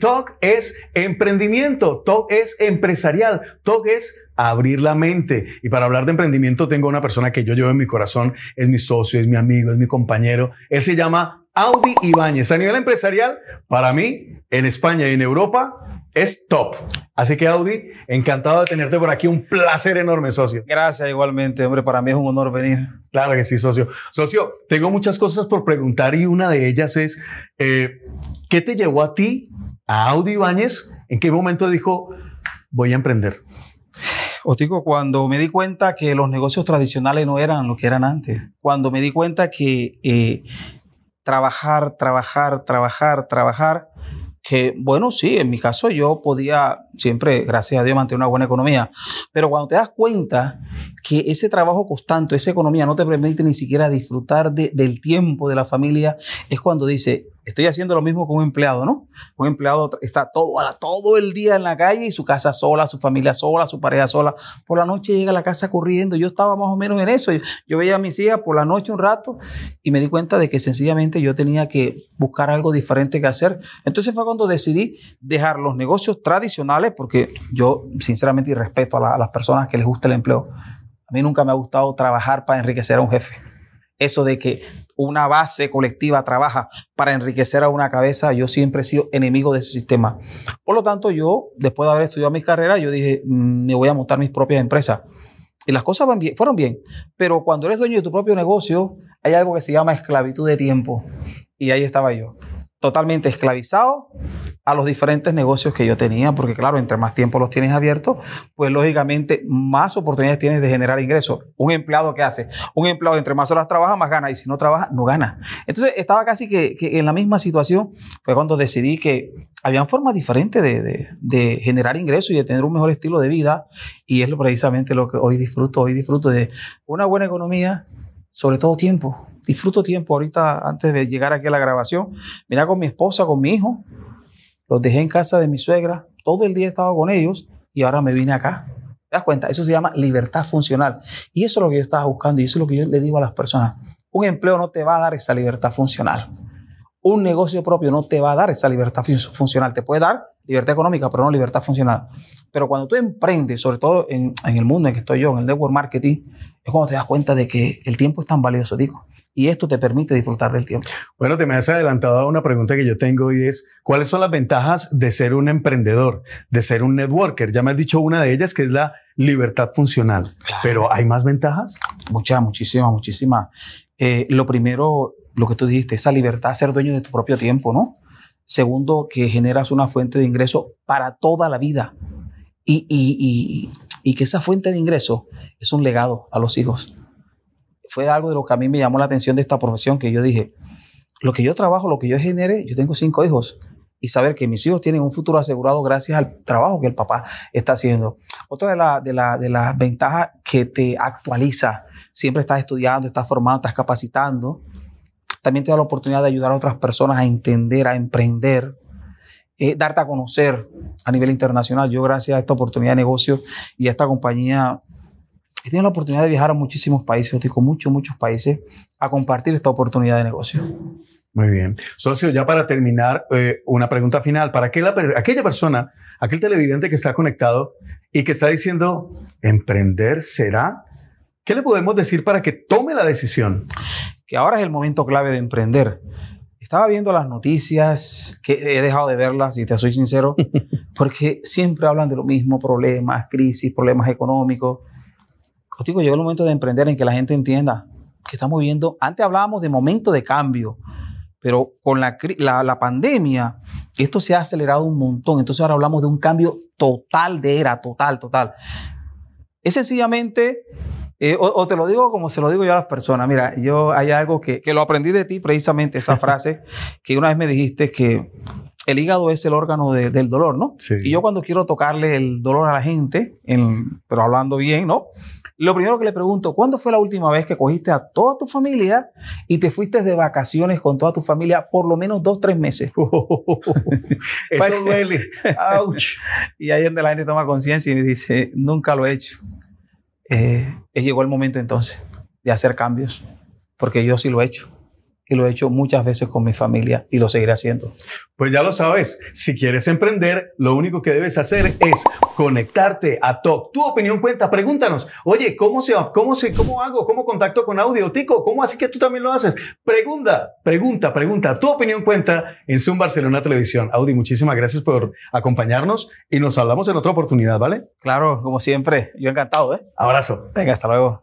Talk es emprendimiento, talk es empresarial, talk es abrir la mente. Y para hablar de emprendimiento tengo una persona que yo llevo en mi corazón, es mi socio, es mi amigo, es mi compañero. Él se llama Audi Ibáñez. A nivel empresarial, para mí, en España y en Europa, es top. Así que Audi, encantado de tenerte por aquí. Un placer enorme, socio. Gracias igualmente, hombre. Para mí es un honor venir. Claro que sí, socio. Socio, tengo muchas cosas por preguntar y una de ellas es, eh, ¿qué te llevó a ti, a Audi Ibáñez? ¿En qué momento dijo, voy a emprender? digo, cuando me di cuenta que los negocios tradicionales no eran lo que eran antes, cuando me di cuenta que eh, trabajar, trabajar, trabajar, trabajar, que bueno, sí, en mi caso yo podía siempre, gracias a Dios, mantener una buena economía, pero cuando te das cuenta que ese trabajo constante, esa economía no te permite ni siquiera disfrutar del tiempo de la familia, es cuando dice, Estoy haciendo lo mismo con un empleado, ¿no? Un empleado está todo, todo el día en la calle y su casa sola, su familia sola, su pareja sola. Por la noche llega a la casa corriendo. Yo estaba más o menos en eso. Yo, veía a mis hijas por la noche un rato y me di cuenta de que sencillamente yo tenía que buscar algo diferente que hacer. Entonces fue cuando decidí dejar los negocios tradicionales, porque yo sinceramente y respeto a, a las personas que les gusta el empleo. A mí nunca me ha gustado trabajar para enriquecer a un jefe. Eso de que una base colectiva trabaja para enriquecer a una cabeza, yo siempre he sido enemigo de ese sistema. Por lo tanto, yo, después de haber estudiado mi carrera, yo dije, mm, me voy a montar mis propias empresas. Y las cosas van fueron bien. Pero cuando eres dueño de tu propio negocio, hay algo que se llama esclavitud de tiempo. Y ahí estaba yo totalmente esclavizado a los diferentes negocios que yo tenía, porque claro, entre más tiempo los tienes abiertos, pues lógicamente más oportunidades tienes de generar ingresos. Un empleado que hace, un empleado entre más horas trabaja, más gana, y si no trabaja, no gana. Entonces estaba casi que, en la misma situación, fue cuando decidí que habían formas diferentes de, de, generar ingresos y de tener un mejor estilo de vida, y es precisamente lo que hoy disfruto, hoy disfruto de una buena economía, sobre todo tiempo disfruto tiempo ahorita antes de llegar aquí a la grabación. Mira con mi esposa, con mi hijo. Los dejé en casa de mi suegra. Todo el día he estado con ellos y ahora me vine acá. ¿Te das cuenta? Eso se llama libertad funcional. Y eso es lo que yo estaba buscando y eso es lo que yo le digo a las personas. Un empleo no te va a dar esa libertad funcional. Un negocio propio no te va a dar esa libertad funcional. Te puede dar libertad económica, pero no libertad funcional. Pero cuando tú emprendes, sobre todo en, el mundo en que estoy yo, en el network marketing, es cuando te das cuenta de que el tiempo es tan valioso, digo. Y esto te permite disfrutar del tiempo. Bueno, te me has adelantado a una pregunta que yo tengo y es, ¿cuáles son las ventajas de ser un emprendedor, de ser un networker? Ya me has dicho una de ellas, que es la libertad funcional. Pero ¿hay más ventajas? Muchas, muchísimas, muchísimas. Eh, lo primero, lo que tú dijiste, esa libertad, ser dueño de tu propio tiempo, ¿no? Segundo, que generas una fuente de ingreso para toda la vida. Y, que esa fuente de ingreso es un legado a los hijos. Fue algo de lo que a mí me llamó la atención de esta profesión, que yo dije, lo que yo trabajo, lo que yo genere, yo tengo cinco hijos y saber que mis hijos tienen un futuro asegurado gracias al trabajo que el papá está haciendo. Otra de, de, de las ventajas que te actualiza, siempre estás estudiando, estás formando, estás capacitando, también te da la oportunidad de ayudar a otras personas a entender, a emprender, eh, darte a conocer a nivel internacional. Yo gracias a esta oportunidad de negocio y a esta compañía he tenido la oportunidad de viajar a muchísimos países, digo, muchos, muchos países, a compartir esta oportunidad de negocio. Muy bien. Socio, ya para terminar, eh, una pregunta final. Para aquella, aquella persona, aquel televidente que está conectado y que está diciendo, emprender será, ¿qué le podemos decir para que tome la decisión? que ahora es el momento clave de emprender. Estaba viendo las noticias, que he dejado de verlas, si te soy sincero, porque siempre hablan de lo mismo, problemas, crisis, problemas económicos. Os digo, llegó el momento de emprender en que la gente entienda que estamos viendo, antes hablábamos de momento de cambio, pero con la, la, la, pandemia esto se ha acelerado un montón. Entonces ahora hablamos de un cambio total de era, total, total. Es sencillamente eh, o, te lo digo como se lo digo yo a las personas. Mira, yo hay algo que, que lo aprendí de ti, precisamente esa frase que una vez me dijiste que el hígado es el órgano del dolor, ¿no? Sí. Y yo cuando quiero tocarle el dolor a la gente, en, pero hablando bien, ¿no? Lo primero que le pregunto, ¿cuándo fue la última vez que cogiste a toda tu familia y te fuiste de vacaciones con toda tu familia por lo menos dos, tres meses? Eso pues, duele. Y ahí es donde la gente toma conciencia y me dice, nunca lo he hecho eh, llegó el momento entonces de hacer cambios, porque yo sí lo he hecho y lo he hecho muchas veces con mi familia y lo seguiré haciendo. Pues ya lo sabes, si quieres emprender, lo único que debes hacer es conectarte a Top. Tu opinión cuenta, pregúntanos, oye, ¿cómo, se, cómo, se, cómo hago? ¿Cómo contacto con Audio Tico? ¿Cómo así que tú también lo haces? Pregunta, pregunta, pregunta. Tu opinión cuenta en Zoom Barcelona Televisión. Audi, muchísimas gracias por acompañarnos y nos hablamos en otra oportunidad, ¿vale? Claro, como siempre, yo encantado, ¿eh? Abrazo. Venga, hasta luego.